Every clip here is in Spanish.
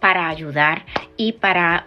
para ayudar y para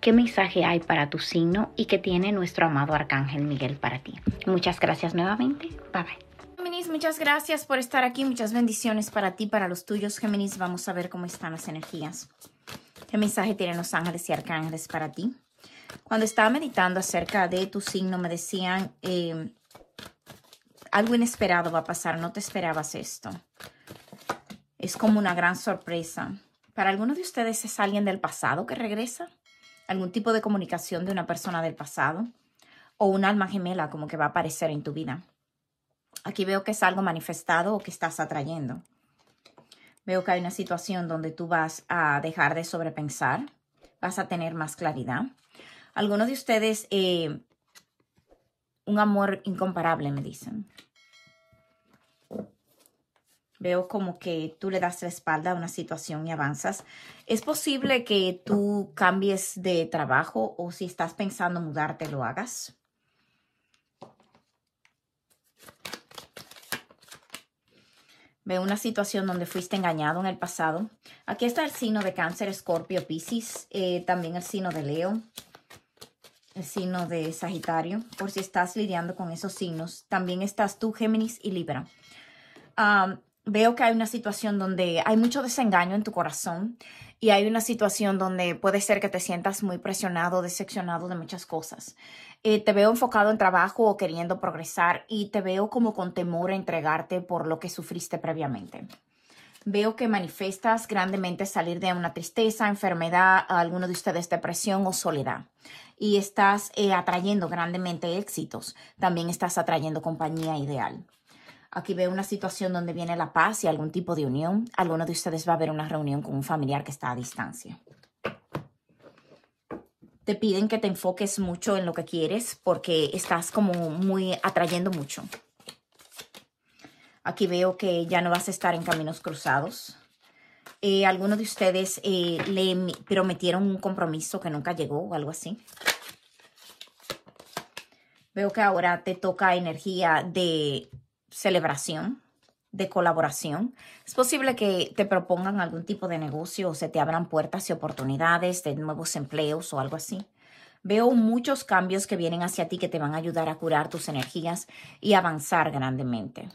qué mensaje hay para tu signo y qué tiene nuestro amado Arcángel Miguel para ti. Muchas gracias nuevamente. Bye bye muchas gracias por estar aquí. Muchas bendiciones para ti, para los tuyos, Géminis. Vamos a ver cómo están las energías. ¿Qué mensaje tienen los ángeles y arcángeles para ti? Cuando estaba meditando acerca de tu signo, me decían, em, algo inesperado va a pasar, no te esperabas esto. Es como una gran sorpresa. Para algunos de ustedes es alguien del pasado que regresa algún tipo de comunicación de una persona del pasado o un alma gemela como que va a aparecer en tu vida. Aquí veo que es algo manifestado o que estás atrayendo. Veo que hay una situación donde tú vas a dejar de sobrepensar, vas a tener más claridad. Algunos de ustedes, eh, un amor incomparable, me dicen. Veo como que tú le das la espalda a una situación y avanzas. Es posible que tú cambies de trabajo o si estás pensando mudarte, lo hagas. Veo una situación donde fuiste engañado en el pasado. Aquí está el signo de cáncer, escorpio, piscis, eh, también el signo de leo, el signo de sagitario, por si estás lidiando con esos signos. También estás tú, Géminis y Libra. Ah veo que hay una situación donde hay mucho desengaño en tu corazón y hay una situación donde puede ser que te sientas muy presionado, decepcionado de muchas cosas. Eh, te veo enfocado en trabajo o queriendo progresar y te veo como con temor a entregarte por lo que sufriste previamente. Veo que manifestas grandemente salir de una tristeza, enfermedad, alguno de ustedes depresión o soledad. Y estás eh, atrayendo grandemente éxitos. También estás atrayendo compañía ideal. Aquí veo una situación donde viene la paz y algún tipo de unión. Alguno de ustedes va a ver una reunión con un familiar que está a distancia. Te piden que te enfoques mucho en lo que quieres porque estás como muy atrayendo mucho. Aquí veo que ya no vas a estar en caminos cruzados. Eh, algunos de ustedes eh, le prometieron un compromiso que nunca llegó o algo así. Veo que ahora te toca energía de celebración, de colaboración. Es posible que te propongan algún tipo de negocio o se te abran puertas y oportunidades de nuevos empleos o algo así. Veo muchos cambios que vienen hacia ti que te van a ayudar a curar tus energías y avanzar grandemente.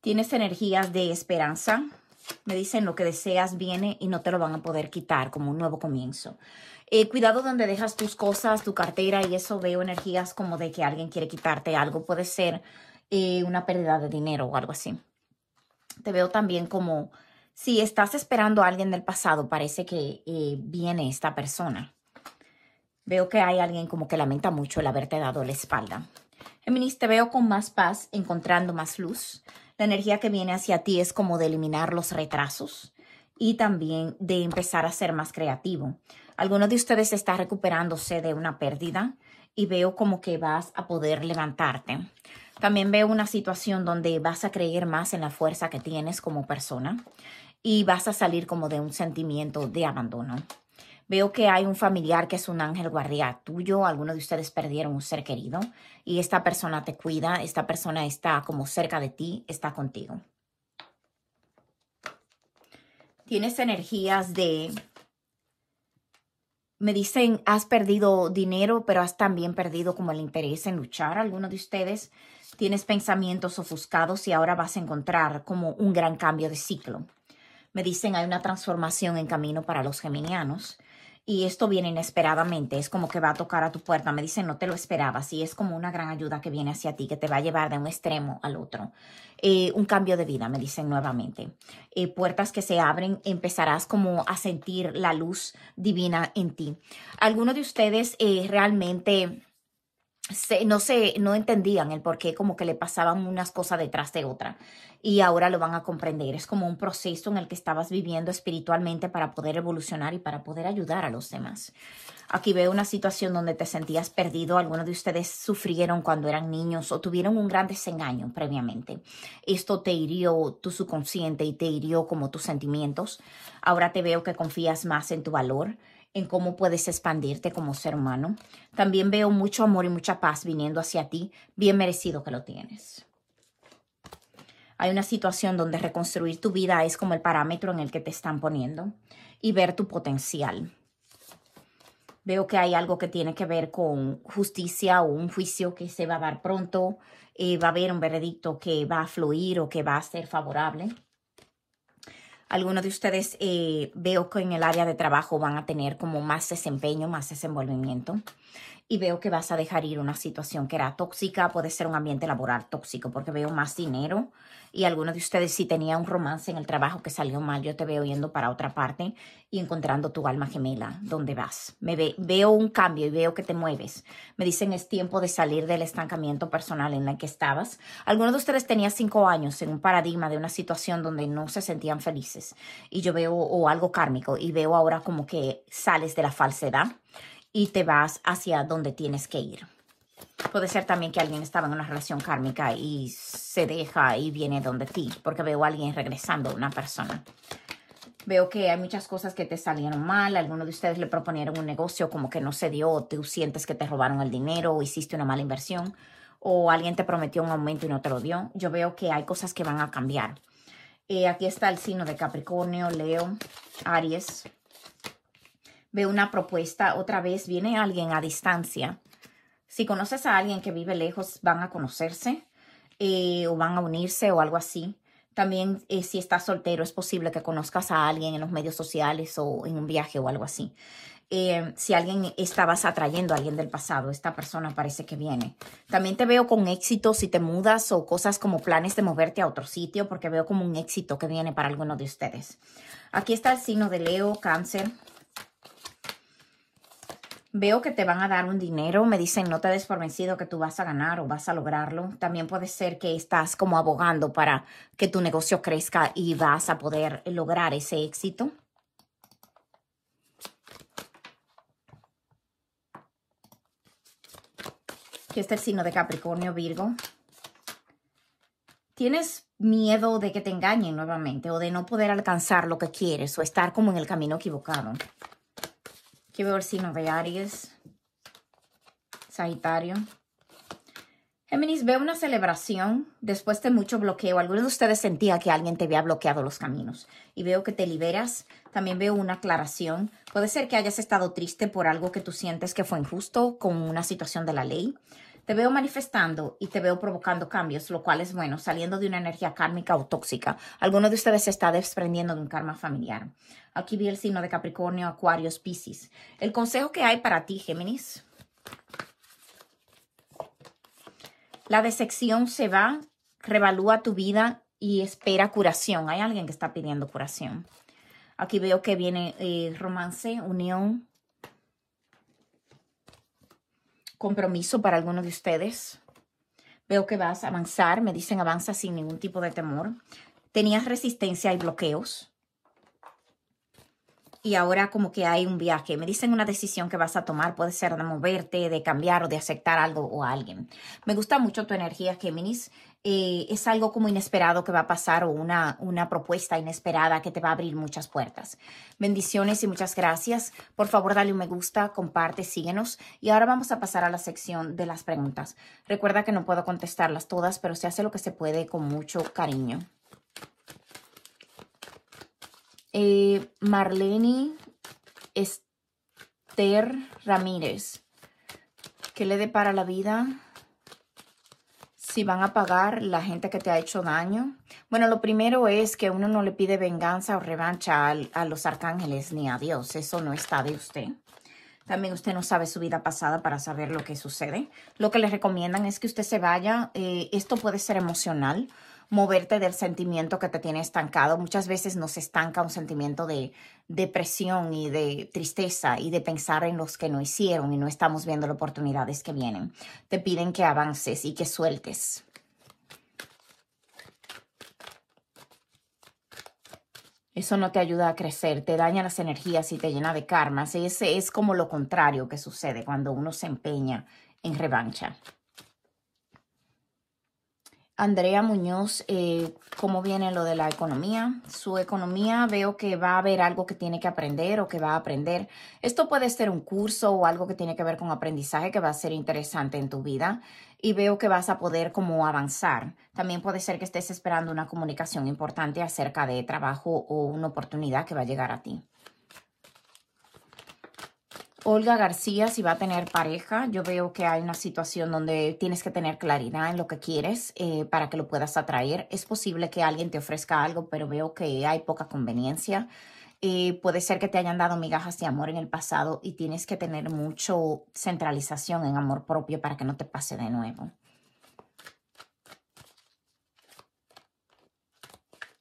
Tienes energías de esperanza. Me dicen lo que deseas viene y no te lo van a poder quitar como un nuevo comienzo. Eh, cuidado donde dejas tus cosas, tu cartera y eso veo energías como de que alguien quiere quitarte algo. Puede ser eh, una pérdida de dinero o algo así. Te veo también como si estás esperando a alguien del pasado, parece que eh, viene esta persona. Veo que hay alguien como que lamenta mucho el haberte dado la espalda. Géminis, te veo con más paz, encontrando más luz. La energía que viene hacia ti es como de eliminar los retrasos y también de empezar a ser más creativo alguno de ustedes está recuperándose de una pérdida y veo como que vas a poder levantarte. También veo una situación donde vas a creer más en la fuerza que tienes como persona y vas a salir como de un sentimiento de abandono. Veo que hay un familiar que es un ángel guardián tuyo, alguno de ustedes perdieron un ser querido y esta persona te cuida, esta persona está como cerca de ti, está contigo. Tienes energías de me dicen, has perdido dinero, pero has también perdido como el interés en luchar. Algunos de ustedes tienes pensamientos ofuscados y ahora vas a encontrar como un gran cambio de ciclo. Me dicen, hay una transformación en camino para los geminianos y esto viene inesperadamente, es como que va a tocar a tu puerta, me dicen no te lo esperabas y es como una gran ayuda que viene hacia ti, que te va a llevar de un extremo al otro. Eh, un cambio de vida, me dicen nuevamente. Eh, puertas que se abren, empezarás como a sentir la luz divina en ti. Algunos de ustedes eh, realmente se, no sé, no entendían el por qué como que le pasaban unas cosas detrás de otra y ahora lo van a comprender. Es como un proceso en el que estabas viviendo espiritualmente para poder evolucionar y para poder ayudar a los demás. Aquí veo una situación donde te sentías perdido. Algunos de ustedes sufrieron cuando eran niños o tuvieron un gran desengaño previamente. Esto te hirió tu subconsciente y te hirió como tus sentimientos. Ahora te veo que confías más en tu valor en cómo puedes expandirte como ser humano. También veo mucho amor y mucha paz viniendo hacia ti, bien merecido que lo tienes. Hay una situación donde reconstruir tu vida es como el parámetro en el que te están poniendo y ver tu potencial. Veo que hay algo que tiene que ver con justicia o un juicio que se va a dar pronto, eh, va a haber un veredicto que va a fluir o que va a ser favorable. Algunos de ustedes eh, veo que en el área de trabajo van a tener como más desempeño, más desenvolvimiento y veo que vas a dejar ir una situación que era tóxica, puede ser un ambiente laboral tóxico, porque veo más dinero y algunos de ustedes si tenía un romance en el trabajo que salió mal, yo te veo yendo para otra parte y encontrando tu alma gemela, ¿dónde vas? Me veo un cambio y veo que te mueves. Me dicen es tiempo de salir del estancamiento personal en el que estabas. Algunos de ustedes tenía cinco años en un paradigma de una situación donde no se sentían felices y yo veo o algo kármico y veo ahora como que sales de la falsedad y te vas hacia donde tienes que ir. Puede ser también que alguien estaba en una relación kármica y se deja y viene donde ti, porque veo a alguien regresando, una persona. Veo que hay muchas cosas que te salieron mal, algunos de ustedes le proponieron un negocio como que no se dio, tú sientes que te robaron el dinero o hiciste una mala inversión, o alguien te prometió un aumento y no te lo dio. Yo veo que hay cosas que van a cambiar. Eh, aquí está el signo de Capricornio, Leo, Aries, Veo una propuesta, otra vez viene alguien a distancia. Si conoces a alguien que vive lejos, van a conocerse eh, o van a unirse o algo así. También eh, si estás soltero, es posible que conozcas a alguien en los medios sociales o en un viaje o algo así. Eh, si alguien estabas atrayendo a alguien del pasado, esta persona parece que viene. También te veo con éxito si te mudas o cosas como planes de moverte a otro sitio, porque veo como un éxito que viene para alguno de ustedes. Aquí está el signo de Leo, cáncer, Veo que te van a dar un dinero, me dicen no te des por vencido que tú vas a ganar o vas a lograrlo. También puede ser que estás como abogando para que tu negocio crezca y vas a poder lograr ese éxito. Este es el signo de Capricornio, Virgo. Tienes miedo de que te engañen nuevamente o de no poder alcanzar lo que quieres o estar como en el camino equivocado. Quiero ver signo de Aries, Sagitario. Géminis, veo una celebración después de mucho bloqueo. Algunos de ustedes sentía que alguien te había bloqueado los caminos y veo que te liberas. También veo una aclaración. Puede ser que hayas estado triste por algo que tú sientes que fue injusto, con una situación de la ley. Te veo manifestando y te veo provocando cambios, lo cual es bueno, saliendo de una energía kármica o tóxica. Alguno de ustedes se está desprendiendo de un karma familiar. Aquí vi el signo de Capricornio, Acuario, Piscis. El consejo que hay para ti, Géminis. La decepción se va, revalúa tu vida y espera curación. Hay alguien que está pidiendo curación. Aquí veo que viene eh, romance, unión, compromiso para algunos de ustedes. Veo que vas a avanzar, me dicen avanza sin ningún tipo de temor. Tenías resistencia y bloqueos. Y ahora como que hay un viaje. Me dicen una decisión que vas a tomar. Puede ser de moverte, de cambiar o de aceptar algo o alguien. Me gusta mucho tu energía, Géminis. Eh, es algo como inesperado que va a pasar o una, propuesta inesperada que te va a abrir muchas puertas. Bendiciones y muchas gracias. Por favor, dale un me gusta, comparte, síguenos. Y ahora vamos a pasar a la sección de las preguntas. Recuerda que no puedo contestarlas todas, pero se hace lo que se puede con mucho cariño. Eh, Marlene Esther Ramírez. ¿Qué le depara la vida? si van a pagar la gente que te ha hecho daño? Bueno, lo primero es que uno no le pide venganza o revancha a los arcángeles ni a Dios. Eso no está de usted. También usted no sabe su vida pasada para saber lo que sucede. Lo que le recomiendan es que usted se vaya. Eh, esto puede ser emocional, moverte del sentimiento que te tiene estancado. Muchas veces nos estanca un sentimiento de, depresión y de tristeza y de pensar en los que no hicieron y no estamos viendo las oportunidades que vienen. Te piden que avances y que sueltes. Eso no te ayuda a crecer, te daña las energías y te llena de karmas. Ese es como lo contrario que sucede cuando uno se empeña en revancha. Andrea Muñoz, eh, cómo viene lo de la economía. Su economía veo que va a haber algo que tiene que aprender o que va a aprender. Esto puede ser un curso o algo que tiene que ver con aprendizaje que va a ser interesante en tu vida y veo que vas a poder como avanzar. También puede ser que estés esperando una comunicación importante acerca de trabajo o una oportunidad que va a llegar a ti. Olga García, si va a tener pareja, yo veo que hay una situación donde tienes que tener claridad en lo que quieres eh, para que lo puedas atraer. Es posible que alguien te ofrezca algo, pero veo que hay poca conveniencia. Eh, puede ser que te hayan dado migajas de amor en el pasado y tienes que tener mucho centralización en amor propio para que no te pase de nuevo.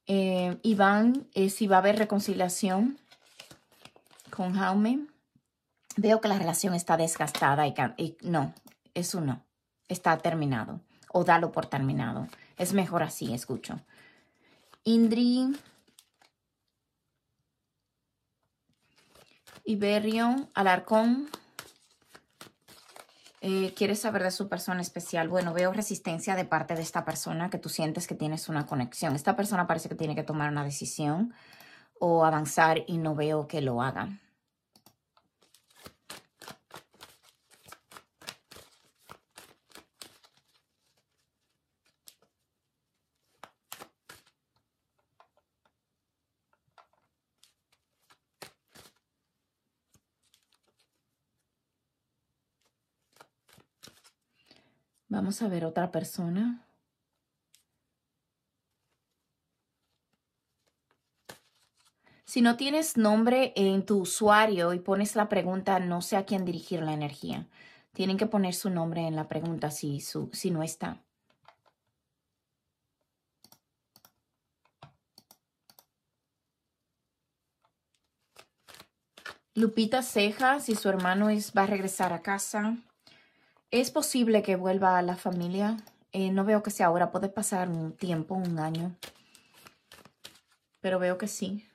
Eh, Iván, si va a haber reconciliación con Jaume veo que la relación está desgastada y, no, eso no, está terminado o dalo por terminado. Es mejor así, escucho. Indri Iberio Alarcón Quiere eh, ¿Quieres saber de su persona especial? Bueno, veo resistencia de parte de esta persona que tú sientes que tienes una conexión. Esta persona parece que tiene que tomar una decisión o avanzar y no veo que lo haga. Vamos a ver otra persona. Si no tienes nombre en tu usuario y pones la pregunta, no sé a quién dirigir la energía. Tienen que poner su nombre en la pregunta si, su, si no está. Lupita Cejas y su hermano es, va a regresar a casa. Es posible que vuelva a la familia. Eh, no veo que sea ahora. Puede pasar un tiempo, un año. Pero veo que sí.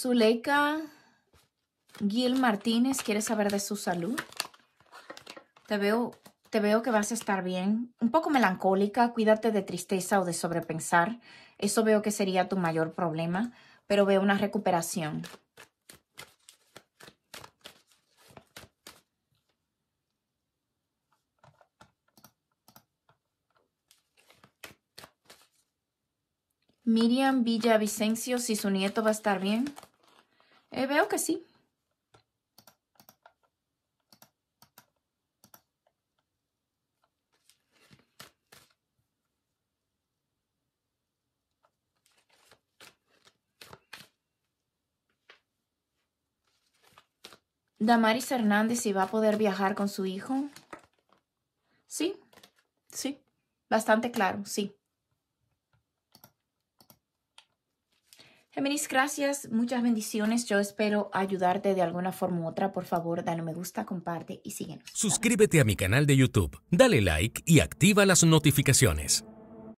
Zuleika Gil Martínez quiere saber de su salud. Te veo, te veo que vas a estar bien. Un poco melancólica, cuídate de tristeza o de sobrepensar. Eso veo que sería tu mayor problema, pero veo una recuperación. Miriam Villa Vicencio, si su nieto va a estar bien. Eh, veo que sí. Damaris Hernández, ¿y va a poder viajar con su hijo? Sí, sí, bastante claro, sí. Géminis, gracias, muchas bendiciones. Yo espero ayudarte de alguna forma u otra. Por favor, dale me gusta, comparte y síguenos. Suscríbete a mi canal de YouTube, dale like y activa las notificaciones.